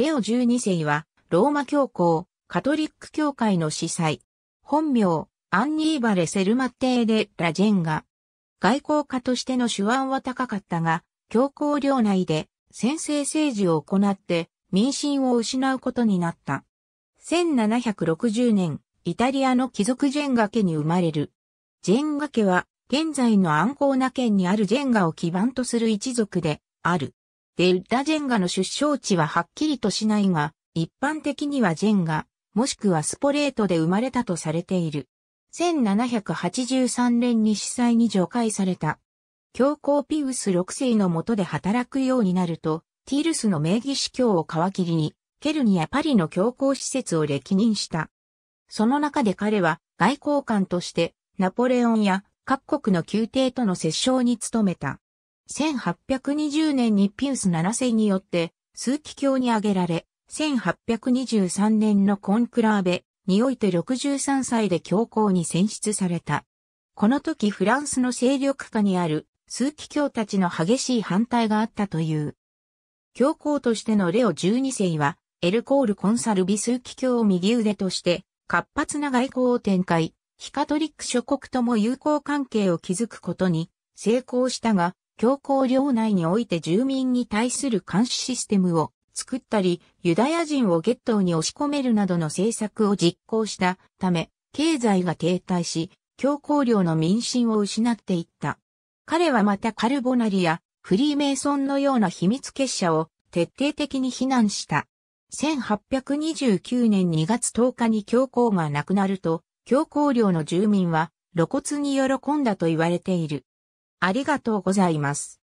レオ12世は、ローマ教皇、カトリック教会の司祭。本名、アンニーバレ・セルマッテーデ・ラジェンガ。外交家としての手腕は高かったが、教皇領内で先制政治を行って民心を失うことになった。1760年、イタリアの貴族ジェンガ家に生まれる。ジェンガ家は、現在のアンコーナ県にあるジェンガを基盤とする一族で、ある。デルダ・ジェンガの出生地ははっきりとしないが、一般的にはジェンガ、もしくはスポレートで生まれたとされている。1783年に司祭に除外された。教皇ピウス6世の下で働くようになると、ティールスの名義司教を皮切りに、ケルニやパリの教皇施設を歴任した。その中で彼は外交官として、ナポレオンや各国の宮廷との折衝に努めた。1820年にピウス7世によって枢機卿に挙げられ、1823年のコンクラーベにおいて63歳で教皇に選出された。この時フランスの勢力下にある枢機卿たちの激しい反対があったという。教皇としてのレオ12世は、エルコールコンサルビ枢機卿を右腕として、活発な外交を展開、ヒカトリック諸国とも友好関係を築くことに成功したが、教皇領内において住民に対する監視システムを作ったり、ユダヤ人をゲットに押し込めるなどの政策を実行したため、経済が停滞し、教皇領の民心を失っていった。彼はまたカルボナリやフリーメイソンのような秘密結社を徹底的に非難した。1829年2月10日に教皇が亡くなると、教皇領の住民は露骨に喜んだと言われている。ありがとうございます。